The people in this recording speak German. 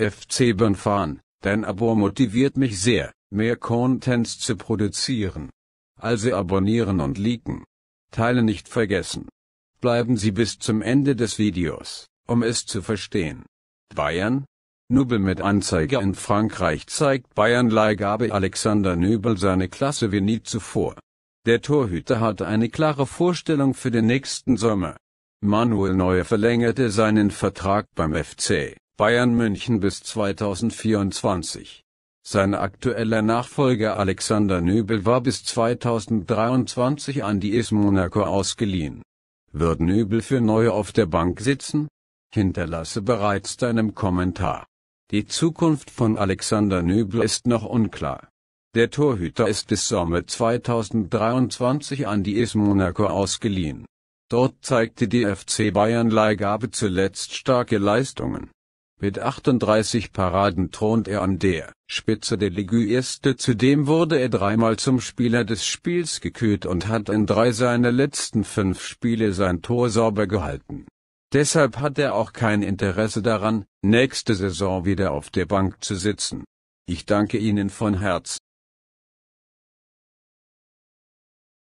FC Bern fahren, dein Abo motiviert mich sehr, mehr Contents zu produzieren. Also abonnieren und liken. Teile nicht vergessen. Bleiben Sie bis zum Ende des Videos, um es zu verstehen. Bayern? Nubel mit Anzeige in Frankreich zeigt Bayern-Leihgabe Alexander Nübel seine Klasse wie nie zuvor. Der Torhüter hat eine klare Vorstellung für den nächsten Sommer. Manuel Neuer verlängerte seinen Vertrag beim FC. Bayern München bis 2024. Sein aktueller Nachfolger Alexander Nübel war bis 2023 an die IS Monaco ausgeliehen. Wird Nübel für neu auf der Bank sitzen? Hinterlasse bereits deinem Kommentar. Die Zukunft von Alexander Nübel ist noch unklar. Der Torhüter ist bis Sommer 2023 an die IS Monaco ausgeliehen. Dort zeigte die FC Bayern Leihgabe zuletzt starke Leistungen. Mit 38 Paraden thront er an der Spitze der Ligüiste zudem wurde er dreimal zum Spieler des Spiels gekürt und hat in drei seiner letzten fünf Spiele sein Tor sauber gehalten. Deshalb hat er auch kein Interesse daran, nächste Saison wieder auf der Bank zu sitzen. Ich danke Ihnen von Herzen.